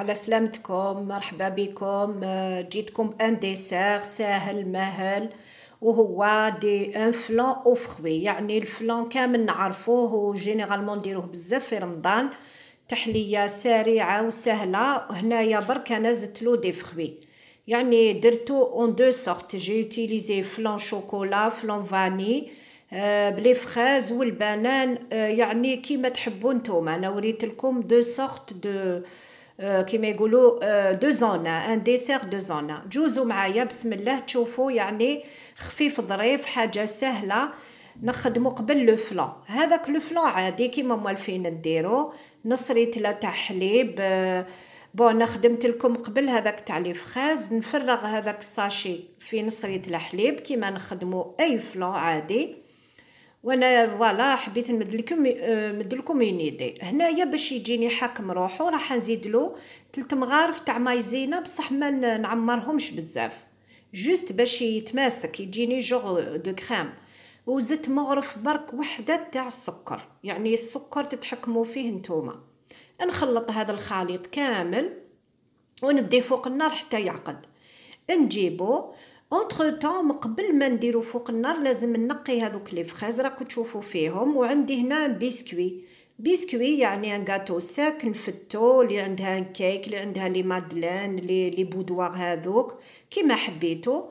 على سلامتكم مرحبا بكم آه، جيتكم ان ديسير ساهل مهل وهو دي ان فلان او فخوي يعني الفلان كامل نعرفوه جينيرالمون نديروه بزاف في رمضان تحليه سريعه وسهله هنايا برك انا زدت له دي فخوي يعني درتو اون دو سورت جي اوتيليزي فلان شوكولا فلان فاني آه، بلي فخاز والبنان آه، يعني كيما تحبوا نتوما انا وريت لكم دو سورت دو آه، كما يقولوا آه، دو زون ان ديسير دو زون جوزوا معايا بسم الله تشوفوا يعني خفيف ظريف حاجه سهله نخدمو قبل لو فلو هذاك لو فلو عادي كيما موالفين نديرو نصريت لا تاع حليب آه، بون خدمت لكم قبل هذاك تاع لي فخاز نفرغ هذاك الساشي في نصريت الحليب كيما نخدمو اي فلو عادي وانا فوالا حبيت نمد لكم آه، نمد لكم ينيدي هنايا باش يجيني حاكم روحو راح نزيد له ثلاث مغارف تاع مايزينا بصح ما نعمرهمش بزاف جوست باش يتماسك يجيني جوغ دو كريم وزدت مغرف برك وحده تاع السكر يعني السكر تتحكموا فيه نتوما نخلط هذا الخليط كامل وندي فوق النار حتى يعقد نجيبو اونتر طون قبل ما نديرو فوق النار لازم ننقي هذوك لي فخاز راكو تشوفوا فيهم وعندي هنا بيسكوي بيسكوي يعني ان غاتو ساك نفتو اللي عندها ان كيك اللي عندها لي مادلان لي لي بودوار هذوك كيما حبيتو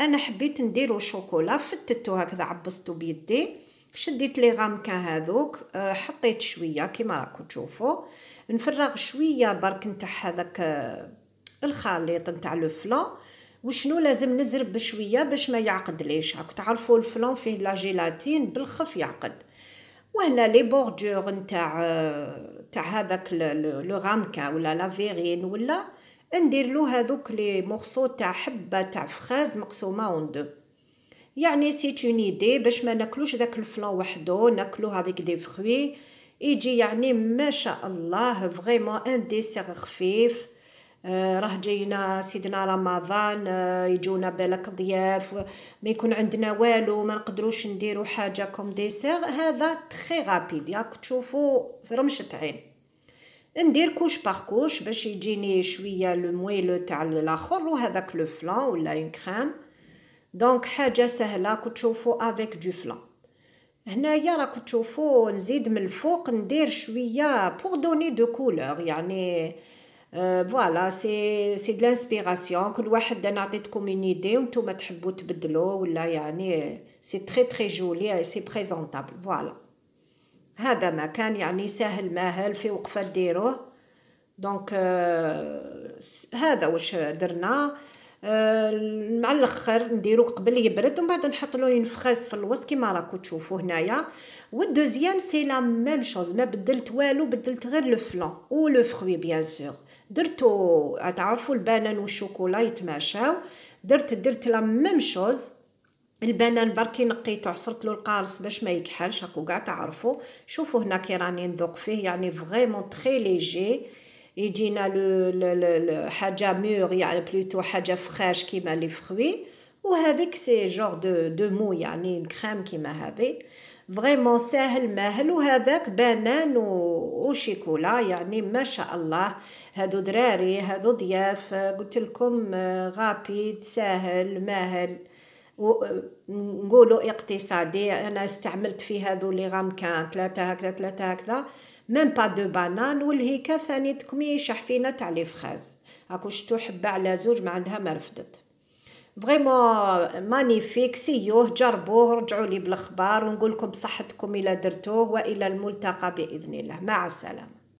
انا حبيت نديرو شوكولا فتتو هكذا عبستو بيدي شديت لي غامكان هذوك أه، حطيت شويه كيما راكو تشوفوا نفرغ شويه برك نتاع هذاك أه، الخليط نتاع لو فلون وشنو لازم نزرب بشويه باش ما ليش هاك تعرفوا الفلون فيه لا جيلاتين بالخف يعقد وهنا لي بوردور نتاع تاع هذاك لو غامكا ولا لا فيرين ولا ندير له هذوك لي مورسو تاع حبه تاع فخاز مقسومه اون دو يعني سي اون ايدي باش ما ناكلوش داك الفلون وحده ناكلوه هذيك دي فخوي يجي يعني ما شاء الله فريمون ان ديسير خفيف راه جاينا سيدنا رمضان آه، يجونا بالك ضياف ما يكون عندنا والو ما نقدروش نديرو حاجه كوم ديسير هذا تري رابيد ياك تشوفوا في رمشه عين ندير كوش باغ كوش باش يجيني شويه لو مويلو تاع الاخر وهذاك لو فلان ولا اون كريم دونك حاجه سهله تشوفوا افيك دو فلان هنايا راك تشوفوا نزيد من الفوق ندير شويه بور دوني دو كولور يعني فوالا سي سي د لانسبيراسيون كل واحد انا عطيتكم اون ايدي وانتم تحبوا تبدلوا ولا يعني سي تري تري جولي سي بريزونطابل فوالا هذا ما كان يعني ساهل ماهل في وقفه ديروه دونك آه هذا واش درنا آه مع الاخر نديروه قبل يبرد ومن بعد نحط له اون فريز في الوسط كيما راكو تشوفوا هنايا والدوزيام سي لا ميم شوز ما بدلت والو بدلت غير لو فلون و لو فروي بيان سور درتو تعرفوا البنان والشوكولا يتماشاو درت درت لا ميم شوز البنان بركي نقيته عصرت له القارص باش ما يكحلش هاكو كاع تعرفوا شوفوا هنا كي راني نذوق فيه يعني فريمون تري ليجي يجينا لو حاجه مور يعني بلوتو حاجه فخاش كيما لي فروي وهذيك سي جور دو دو مو يعني كريم كيما هذه فريمون ساهل ماهل وهذاك بنان و وشيكولا يعني ما شاء الله هادو دراري هادو ضياف آه، قلت لكم آه، غابي تساهل ماهل آه، نقولوا اقتصادي انا استعملت في هذو لي غام كان ثلاثه هكذا ثلاثه هكذا ميم با دو بانان والهيكه ثاني تكمي شحفينه تاع لي فخاز هاكو شتو حبه على زوج ما عندها ما رفدت فريمون مانيفيك سيوه جربوه رجعوا لي بالاخبار ونقول لكم بصحتكم الى درتوه والى الملتقى باذن الله مع السلامه